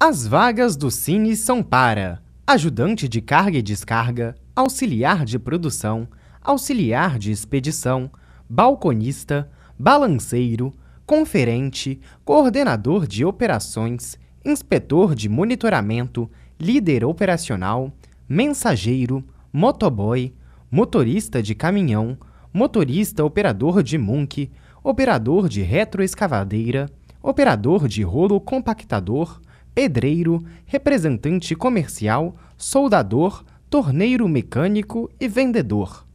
As vagas do Cine são para ajudante de carga e descarga, auxiliar de produção, auxiliar de expedição, balconista, balanceiro, conferente, coordenador de operações, inspetor de monitoramento, líder operacional, mensageiro, motoboy, motorista de caminhão, motorista operador de MUNC, operador de retroescavadeira, operador de rolo compactador, pedreiro, representante comercial, soldador, torneiro mecânico e vendedor.